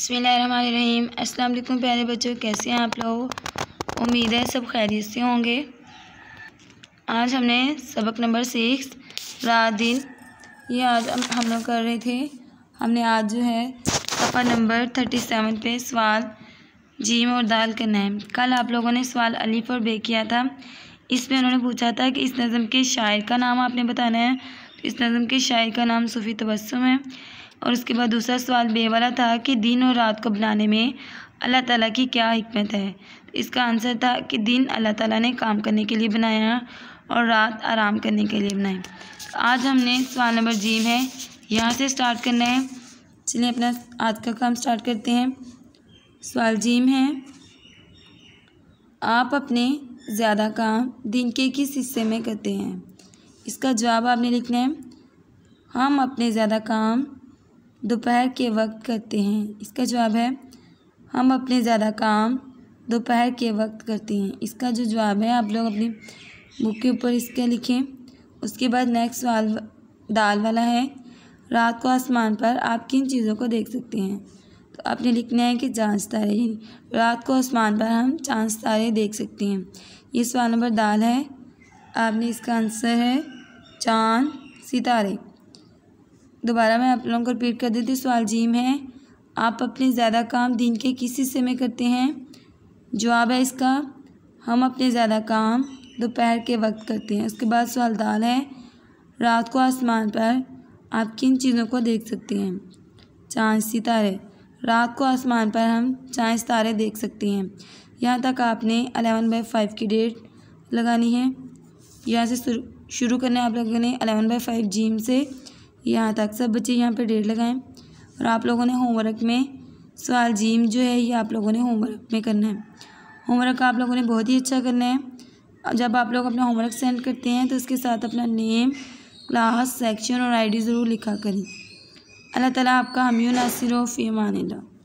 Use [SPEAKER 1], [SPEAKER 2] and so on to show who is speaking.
[SPEAKER 1] बसमीम अस्सलाम प्यारे बच्चों कैसे हैं आप लोग उम्मीद है सब खैरियत से होंगे आज हमने सबक नंबर सिक्स रात दिन ये आज हम हम लोग कर रहे थे हमने आज जो है सफ़ा नंबर थर्टी सेवन पे सवाल जीम और दाल का नाम कल आप लोगों ने सवाल अलीफ और बे किया था इसमें उन्होंने पूछा था कि इस नज़म के शायर का नाम आपने बताना है तो इस नज़म के शायर का नाम सूफ़ी तबस्म है और उसके बाद दूसरा सवाल बे वाला था कि दिन और रात को बनाने में अल्लाह ताला की क्या हमत है तो इसका आंसर था कि दिन अल्लाह ताला ने काम करने के लिए बनाया और रात आराम करने के लिए बनाए तो आज हमने सवाल नंबर जीम है यहाँ से स्टार्ट करना है चलिए अपना आज का काम स्टार्ट करते हैं सवाल जीम है आप अपने ज़्यादा काम दिन के किस हिस्से में करते हैं इसका जवाब आपने लिखना है हम अपने ज़्यादा काम दोपहर के वक्त करते हैं इसका जवाब है हम अपने ज़्यादा काम दोपहर के वक्त करते हैं इसका जो जवाब है आप लोग अपनी बुक के ऊपर इसके लिखें उसके बाद नेक्स्ट सवाल दाल वाला है रात को आसमान पर आप किन चीज़ों को देख सकते हैं तो आपने लिखना है कि चांद तारे रात को आसमान पर हम चाँद तारे देख सकते हैं ये सवाल नंबर दाल है आपने इसका आंसर है चाँद सितारे दोबारा मैं आप लोगों को रिपीट कर देती सवाल जीम है आप अपने ज़्यादा काम दिन के किस हिस्से में करते हैं जवाब है इसका हम अपने ज़्यादा काम दोपहर के वक्त करते हैं उसके बाद सवाल दाल है रात को आसमान पर आप किन चीज़ों को देख सकते हैं चाँद सितारे रात को आसमान पर हम चाँद सितारे देख सकते हैं यहाँ तक आपने अलेवन बाई फाइव की डेट लगानी है यहाँ से शुरू करना है आप लोगों ने अलेवन बाई फाइव जीम से यहाँ तक सब बच्चे यहाँ पे डेट लगाएं और आप लोगों ने होमवर्क में सवाल जीम जो है ये आप लोगों ने होमवर्क में करना है होमवर्क आप लोगों ने बहुत ही अच्छा करना है जब आप लोग अपना होमवर्क सेंड करते हैं तो उसके साथ अपना नेम क्लास सेक्शन और आईडी ज़रूर लिखा करें अल्लाह ताला आपका हमी नासिर